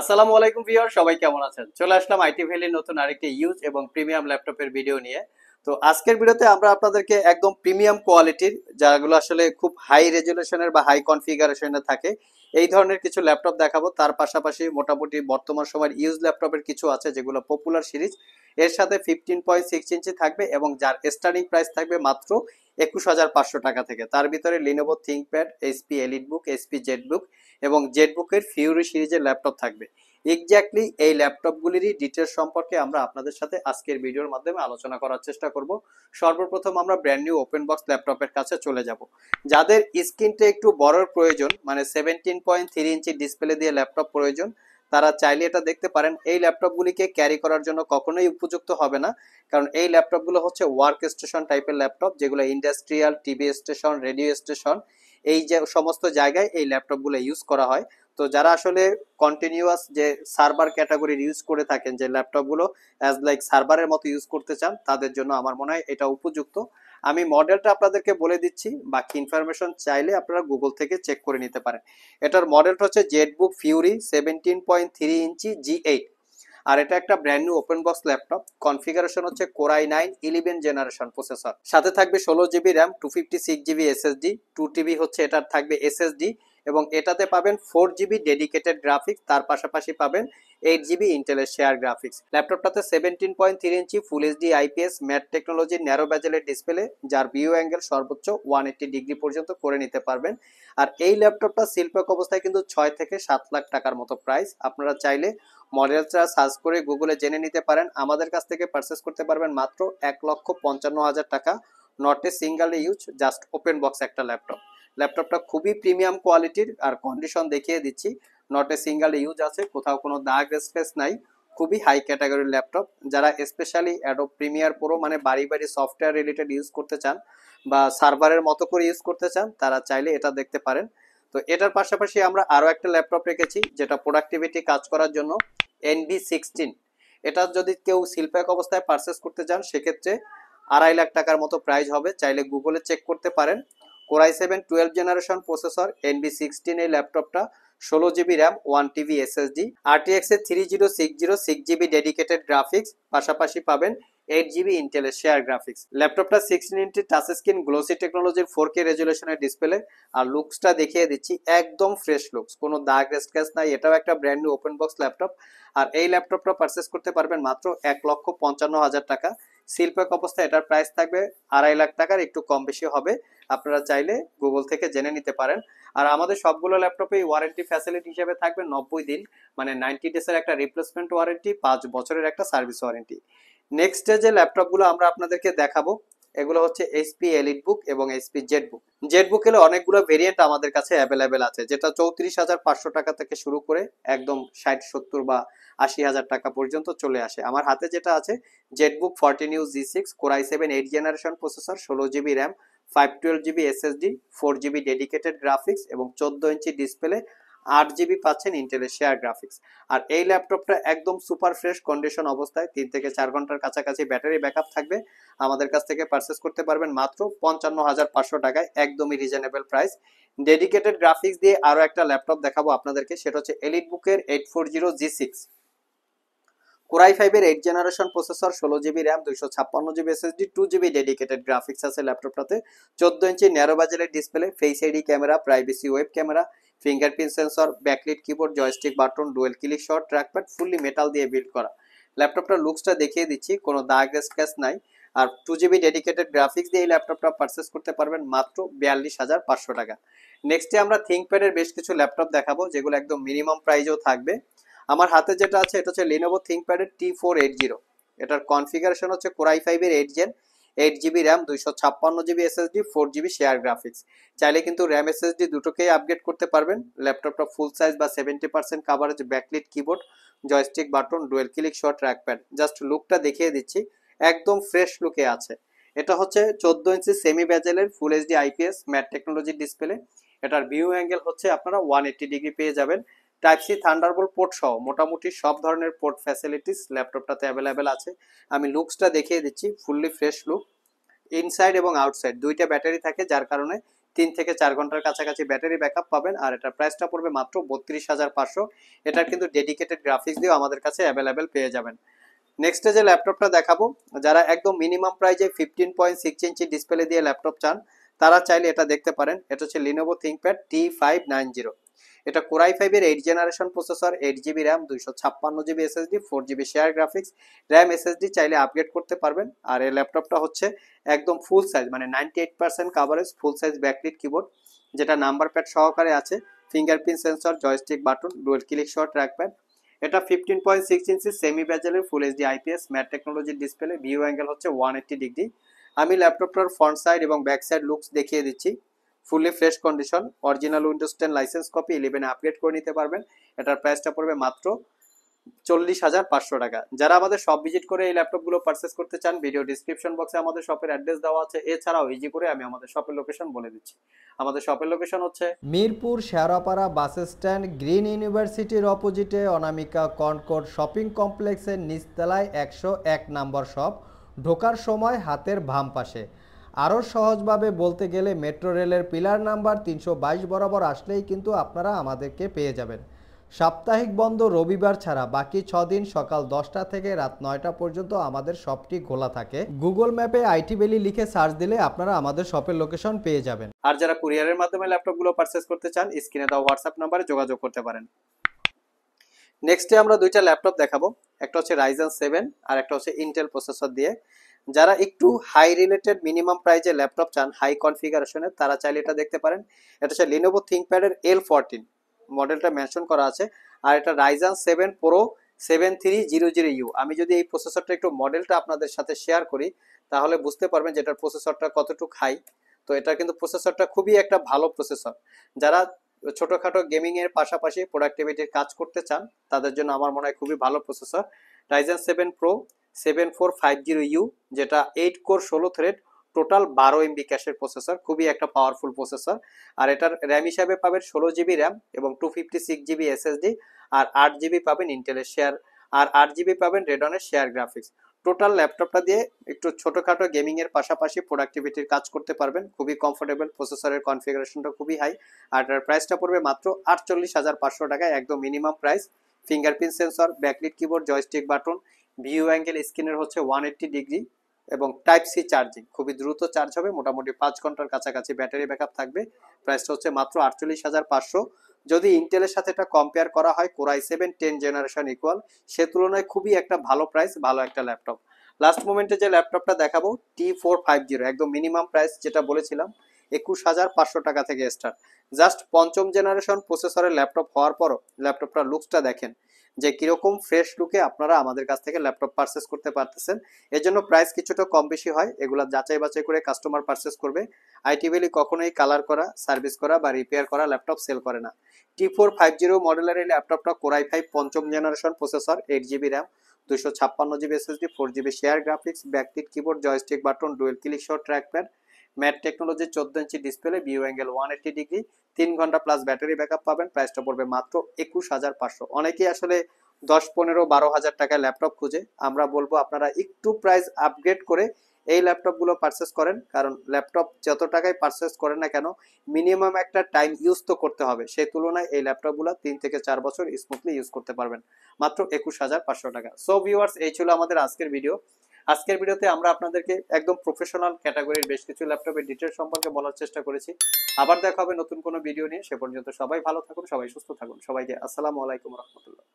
আসসালামু আলাইকুম ভিউয়ার সবাই কেমন আছেন চলে আসলাম আইটি ভ্যালির নতুন আরেকটি ইউজ এবং প্রিমিয়াম ল্যাপটপের ভিডিও নিয়ে তো আজকের ভিডিওতে আমরা আপনাদেরকে একদম প্রিমিয়াম কোয়ালিটির যাগুলো আসলে খুব হাই রেজুলেশনের বা হাই কনফিগারেশনে থাকে এই ধরনের কিছু ল্যাপটপ দেখাবো তার পাশাপাশি মোটামুটি বর্তমান সময়ের ইউজ ল্যাপটপের কিছু আছে যেগুলো পপুলার সিরিজ এর সাথে ফিফটিন পয়েন্ট সিক্স ইঞ্চি থাকবে এবং যার স্টার্টিং প্রাইস থাকবে মাত্র একুশ হাজার পাঁচশো টাকা থেকে তার ভিতরে Lenovo ThinkPad HP EliteBook HP ZBook এবং জেটবুকের ফিউরি সিরিজের ল্যাপটপ থাকবে এক্স্যাক্টলি এই ল্যাপটপগুলিরই ডিটেলস সম্পর্কে আমরা আপনাদের সাথে আজকের ভিডিওর মাধ্যমে আলোচনা করার চেষ্টা করব সর্বপ্রথম আমরা ব্র্যান্ড নিউ ওপেন বক্স ল্যাপটপের কাছে চলে যাব যাদের স্ক্রিনটা একটু বড়র প্রয়োজন মানে seventeen point three inch display দিয়ে ল্যাপটপ প্রয়োজন তারা চাইলে এটা দেখতে পারেন এই ল্যাপটপগুলিকে ক্যারি করার জন্য কখনোই উপযুক্ত হবে না কারণ এই ল্যাপটপগুলো হচ্ছে ওয়ার্ক স্টেশন টাইপের ল্যাপটপ যেগুলো industrial TV station radio station এই যে সমস্ত জায়গায় এই ল্যাপটপগুলো ইউজ করা হয় তো যারা আসলে কন্টিনিউয়াস যে সার্ভার ক্যাটাগরির ইউজ করে থাকেন যে ল্যাপটপগুলো অ্যাজ লাইক সার্ভারের মতো ইউজ করতে চান তাদের জন্য আমার মনে হয় এটা উপযুক্ত আমি মডেলটা আপনাদেরকে বলে দিচ্ছি বাকি ইনফরমেশন চাইলে আপনারা গুগল থেকে চেক করে নিতে পারেন এটার মডেলটা হচ্ছে ZBook Fury seventeen point three inch G eight আর এটা একটা brand new open box laptop configuration হচ্ছে Core i nine eleven generation processor সাথে থাকবে ষোলো GB RAM two fifty six GB SSD two TB হচ্ছে এটার থাকবে এসএসডি এবং এটাতে পাবেন ফোর জিবি ডেডিকেটেড গ্রাফিক্স তার পাশাপাশি পাবেন এইট জিবি ইন্টেলের শেয়ার গ্রাফিক্স ল্যাপটপটাতে seventeen point three inch full HD IPS matte টেকনোলজির ন্যারো ব্যাজেলের ডিসপ্লে যার ভিউ অ্যাঙ্গেল সর্বোচ্চ ওয়ান এইট্টি ডিগ্রি পর্যন্ত করে নিতে পারবেন আর এই ল্যাপটপটা শিল্পক অবস্থায় কিন্তু ছয় থেকে সাত লাখ টাকার মতো প্রাইস আপনারা চাইলে মডেলটা সার্চ করে গুগলে জেনে নিতে পারেন আমাদের কাছ থেকে পারচেস করতে পারবেন মাত্র এক লক্ষ পঞ্চান্ন হাজার টাকা not a single use just open box একটা ল্যাপটপ ল্যাপটপটা খুবই প্রিমিয়াম কোয়ালিটির আর কন্ডিশন দেখিয়ে দিচ্ছি নট এ সিঙ্গেল ইউজ আছে কোথাও কোনো দাগ স্পেস নাই খুবই হাই ক্যাটাগরির ল্যাপটপ যারা স্পেশালি অ্যাডো প্রিমিয়ার প্রো মানে বাড়ি বাড়ি সফটওয়্যার রিলেটেড ইউজ করতে চান বা সার্ভারের মতো করে ইউজ করতে চান তারা চাইলে এটা দেখতে পারেন তো এটার পাশাপাশি আমরা আরও একটা ল্যাপটপ রেখেছি যেটা প্রোডাক্টিভিটি কাজ করার জন্য এনবি সিক্সটিন এটা যদি কেউ শিল্পায়ক অবস্থায় পারচেস করতে চান সেক্ষেত্রে আড়াই লাখ টাকার মতো প্রাইস হবে চাইলে গুগলে চেক করতে পারেন Core i seven twelve generation processor NB sixteen এই ল্যাপটপটা ষোলো GB RAM one TB SSD আরটিএক্সের three zero six zero six GB dedicated graphics পাশাপাশি পাবেন এইট জিবি ইন্টেলের শেয়ার গ্রাফিক্স ল্যাপটপটা sixteen inch touch screen glossy টেকনোলজির ফোর কে রেজুলেশনের ডিসপ্লে আর লুকসটা দেখিয়ে দিচ্ছি একদম ফ্রেশ লুকস কোনো দাগ রেস্টক্যাচ নাই এটাও একটা brand new open box laptop আর এই ল্যাপটপটা পারচেস করতে পারবেন মাত্র এক লক্ষ পঞ্চান্ন হাজার টাকা শিল্পক অবস্থায় এটার প্রাইস থাকবে আড়াই লাখ টাকার একটু কম বেশি হবে আপনারা চাইলে গুগল থেকে জেনে নিতে পারেন আর আমাদের সবগুলো ল্যাপটপে ওয়ারেন্টি ফ্যাসিলিটি হিসেবে থাকবে নব্বই দিন মানে নাইনটি ডেসের একটা রিপ্লেসমেন্ট ওয়ারেন্টি পাঁচ বছরের একটা সার্ভিস ওয়ারেন্টি নেক্সট ডে যে ল্যাপটপগুলো আমরা আপনাদেরকে দেখাবো এগুলো হচ্ছে এসপি এলিট বুক এবং HP ZBook ZBook এলে অনেকগুলো ভেরিয়েন্ট আমাদের কাছে অ্যাভেলেবেল আছে যেটা চৌত্রিশ হাজার পাঁচশো টাকা থেকে শুরু করে একদম ষাট সত্তর বা আশি হাজার টাকা পর্যন্ত চলে আসে আমার হাতে যেটা আছে ZBook fourteen U G six Core i seven eight generation processor ষোলো GB RAM five twelve GB SSD four GB dedicated graphics এবং চোদ্দ ইঞ্চি ডিসপ্লে আট জিবি পাচ্ছেন ইন্টেলের শেয়ার গ্রাফিক্স আর এই ল্যাপটপটা একদম সুপার ফ্রেশ কন্ডিশন অবস্থায় তিন থেকে চার ঘন্টার কাছাকাছি ব্যাটারি ব্যাকআপ থাকবে আমাদের কাছ থেকে পারচেস করতে পারবেন মাত্র পঞ্চান্ন হাজার পাঁচশো টাকায় একদমই রিজনেবল প্রাইস ডেডিকেটেড গ্রাফিক্স দিয়ে আরও একটা ল্যাপটপ দেখাবো আপনাদেরকে সেটা হচ্ছে এলিট বুকের eight four zero G six Core i ফাইভের এইট জেনারেশন প্রসেসর ষোলো জিবি র্যাম দুইশো ছাপ্পান্ন GB SSD two GB dedicated graphics আছে ল্যাপটপটাতে চোদ্দ ইঞ্চি ন্যারো বাজারের display face ID camera privacy web camera fingerprint sensor backlit keyboard joystick button dual click shot trackpad fully metal দিয়ে build করা ল্যাপটপটার লুকসটা দেখিয়ে দিচ্ছি কোনো দাগ স্ক্র্যাচ নাই আর টু জিবি ডেডিকেটেড গ্রাফিক্স দিয়ে এই ল্যাপটপটা পারচেস করতে পারবেন মাত্র বিয়াল্লিশ হাজার পাঁচশো টাকা নেক্সটে আমরা থিঙ্কপ্যাডের বেশ কিছু ল্যাপটপ দেখাবো যেগুলো একদম মিনিমাম প্রাইজেও থাকবে আমার হাতে যেটা আছে এটা হচ্ছে লিনোভো থিঙ্কপ্যাডের টি ফোর এইট জিরো এটার কনফিগারেশন হচ্ছে কোরাই ফাইভের eight gen eight GB RAM দুইশো ছাপ্পান্ন GB SSD four GB share graphics চাইলে কিন্তু র্যাম এসএসডি দুটোকেই আপগ্রেড করতে পারবেন ল্যাপটপটা ফুল সাইজ বা seventy percent coverage backlit keyboard joystick button dual click shot trackpad just লুকটা দেখিয়ে দিচ্ছি একদম ফ্রেশ লুকে আছে এটা হচ্ছে চোদ্দো ইঞ্চি সেমি ব্যাজেলের ফুল এইচডি আইপিএস ম্যাট টেকনোলজির ডিসপ্লে এটার ভিউ অ্যাঙ্গেল হচ্ছে আপনারা ওয়ান এইট্টি ডিগ্রি পেয়ে যাবেন টাইপ সি থান্ডারবোল পোর্ট সহ মোটামুটি সব ধরনের পোর্ট ফ্যাসিলিটিস ল্যাপটপটাতে অ্যাভেলেবেল আছে আমি লুকসটা দেখিয়ে দিচ্ছি ফুললি ফ্রেশ লুক ইনসাইড এবং আউটসাইড দুইটা ব্যাটারি থাকে যার কারণে তিন থেকে চার ঘন্টার কাছাকাছি ব্যাটারি ব্যাকআপ পাবেন আর এটার প্রাইসটা পড়বে মাত্র বত্রিশ হাজার পাঁচশো এটার কিন্তু ডেডিকেটেড গ্রাফিক্স দিয়েও আমাদের কাছে অ্যাভেলেবেল পেয়ে যাবেন নেক্সটে যে ল্যাপটপটা দেখাবো যারা একদম মিনিমাম প্রাইজে fifteen point six inch display দিয়ে ল্যাপটপ চান তারা চাইলে এটা দেখতে পারেন এটা হচ্ছে Lenovo ThinkPad T five nine zero এটা কোরাই ফাইভের eight generation processor eight GB RAM দুইশো ছাপ্পান্ন GB SSD four GB share graphics RAM SSD চাইলে আপগ্রেড করতে পারবেন আর এই ল্যাপটপটা হচ্ছে একদম ফুল সাইজ মানে ninety eight percent coverage full size backlit keyboard যেটা নাম্বার প্যাড সহকারে আছে fingerprint sensor joystick button dual click shot trackpad এটা fifteen point six inch semi ব্যাজেলের ফুল এইচডি আইপিএস ম্যাট টেকনোলজির ডিসপ্লে ভিউ অ্যাঙ্গেল হচ্ছে one eighty degree আমি ল্যাপটপটার front side এবং ব্যাক সাইড লুকস দেখিয়ে দিচ্ছি fully fresh condition original Windows ten license copy ইলেভেনে আপগ্রেড করে নিতে পারবেন এটার প্রাইসটা পড়বে মাত্র চল্লিশ হাজার পাঁচশো টাকা যারা আমাদের সব ভিজিট করে এই ল্যাপটপগুলো পারচেস করতে চান ভিডিও ডিসক্রিপশন বক্সে আমাদের শপের অ্যাড্রেস দেওয়া আছে এছাড়াও ইজি করে আমি আমাদের শপের লোকেশন বলে দিচ্ছি আমাদের শপের লোকেশন হচ্ছে Mirpur Shewrapara bus stand green ইউনিভার্সিটির অপোজিটে অনামিকা কনকোট শপিং কমপ্লেক্সের নিচতলায় একশো এক নম্বর শপ ঢোকার সময় হাতের ভাম পাশে আরও সহজভাবে বলতে গেলে মেট্রো রেলের পিলার নাম্বার তিনশো বরাবর আসলেই কিন্তু আপনারা আমাদেরকে পেয়ে যাবেন সাপ্তাহিক বন্ধ রবিবার ছাড়া বাকি ছ দিন সকাল দশটা থেকে রাত নয়টা পর্যন্ত আমাদের শপটি খোলা থাকে গুগল ম্যাপে আইটি ভ্যালি লিখে সার্চ দিলে আপনারা আমাদের শপের লোকেশন পেয়ে যাবেন আর যারা কুরিয়ারের মাধ্যমে ল্যাপটপগুলো পারচেস করতে চান স্ক্রিনে দাও হোয়াটসঅ্যাপ নাম্বারে যোগাযোগ করতে পারেন নেক্সটে আমরা দুইটা ল্যাপটপ দেখাবো একটা হচ্ছে রাইজেন সেভেন আর একটা হচ্ছে ইন্টেল প্রসেসর দিয়ে যারা একটু হাই রিলেটেড মিনিমাম প্রাইজে ল্যাপটপ চান হাই কনফিগারেশনের তারা চাইলে এটা দেখতে পারেন এটা হচ্ছে লিনোভো থিঙ্কপ্যাডের এল ফোরটিন মডেলটা মেনশন করা আছে আর এটা Ryzen seven pro seven three zero zero U আমি যদি এই প্রসেসরটা একটু মডেলটা আপনাদের সাথে শেয়ার করি তাহলে বুঝতে পারবেন যে এটার প্রসেসরটা কতটুকু হাই তো এটা কিন্তু প্রসেসরটা খুবই একটা ভালো প্রসেসর যারা ছোটোখাটো গেমিংয়ের পাশাপাশি প্রোডাক্টিভিটির কাজ করতে চান তাদের জন্য আমার মনে হয় খুবই ভালো processor Ryzen seven pro seven four five zero U যেটা এইট কোর ষোলো থ্রেড টোটাল বারো এমবি ক্যাশের প্রসেসর খুবই একটা পাওয়ারফুল প্রসেসর আর এটার র্যাম হিসাবে পাবেন ষোলো জিবি র্যাম এবং two fifty six GB SSD আর আট জিবি পাবেন ইন্টেলের শেয়ার আর আট জিবি পাবেন রেডনের শেয়ার গ্রাফিক্স টোটাল ল্যাপটপটা দিয়ে একটু ছোটোখাটো গেমিংয়ের পাশাপাশি প্রোডাক্টিভিটির কাজ করতে পারবেন খুবই কমফোর্টেবল প্রসেসরের কনফিগারেশনটা খুবই হাই আর এটার প্রাইসটা পড়বে মাত্র আটচল্লিশ হাজার পাঁচশো টাকায় একদম minimum price fingerprint sensor backlit keyboard joystick button view angle স্ক্রিনের হচ্ছে ওয়ান এইট্টি ডিগ্রি এবং টাইপ সি চার্জিং খুবই দ্রুত চার্জ হবে মোটামুটি পাঁচ ঘন্টার কাছাকাছি ব্যাটারি ব্যাক থাকবে প্রাইসটা হচ্ছে মাত্র আটচল্লিশ হাজার পাঁচশো যদি ইন্টেলের সাথে এটা কম্পেয়ার করা হয় Core i seven ten generation equal সে তুলনায় খুবই একটা ভালো প্রাইস ভালো একটা ল্যাপটপ লাস্ট মোমেন্টে যে ল্যাপটপটা দেখাবো টি ফোর ফাইভ জিরো একদম মিনিমাম প্রাইস যেটা বলেছিলাম একুশ হাজার পাঁচশো টাকা থেকে স্টার্ট জাস্ট পঞ্চম জেনারেশন প্রসেসরের ল্যাপটপ হওয়ার পরও ল্যাপটপটার লুকসটা দেখেন যে কীরকম ফ্রেশ লুকে আপনারা আমাদের কাছ থেকে ল্যাপটপ পারচেস করতে পারতেছেন এর জন্য প্রাইস কিছুটা কম বেশি হয় এগুলো যাচাই বাছাই করে কাস্টমার পারচেস করবে আইটিভিলি কখনোই কালার করা সার্ভিস করা বা রিপেয়ার করা ল্যাপটপ সেল করে না টি ফোর ফাইভ জিরো মডেলের এই ল্যাপটপটা কোরাই ফাইভ পঞ্চম generation processor eight GB RAM দুশো ছাপ্পান্ন GB SSD four GB share graphics backlit keyboard joystick button dual click trackpad matte technology চোদ্দ inch display view angle one eighty degree তিন ঘন্টা plus battery backup পাবেন প্রাইসটা পড়বে মাত্র একুশ হাজার পাঁচশো অনেকেই আসলে দশ পনেরো বারো হাজার টাকায় ল্যাপটপ খুঁজে আমরা বলবো আপনারা একটু প্রাইস আপগ্রেড করে এই ল্যাপটপগুলো পারচেস করেন কারণ ল্যাপটপ যত টাকায় পারচেস করেন না কেন মিনিমাম একটা টাইম ইউজ তো করতে হবে সেই তুলনায় এই ল্যাপটপগুলো তিন থেকে চার বছর স্মুথলি ইউজ করতে পারবেন মাত্র একুশ হাজার পাঁচশো টাকা সো ভিউয়ার্স এই ছিল আমাদের আজকের ভিডিও আজকের ভিডিওতে আমরা আপনাদেরকে একদম প্রফেশনাল ক্যাটাগরির বেশ কিছু ল্যাপটপের ডিটেল সম্পর্কে বলার চেষ্টা করেছি আবার দেখা হবে নতুন কোনো ভিডিও নিয়ে সে পর্যন্ত সবাই ভালো থাকুন সবাই সুস্থ থাকুন সবাইকে আসসালামু আলাইকুম রহমতুল্লাহ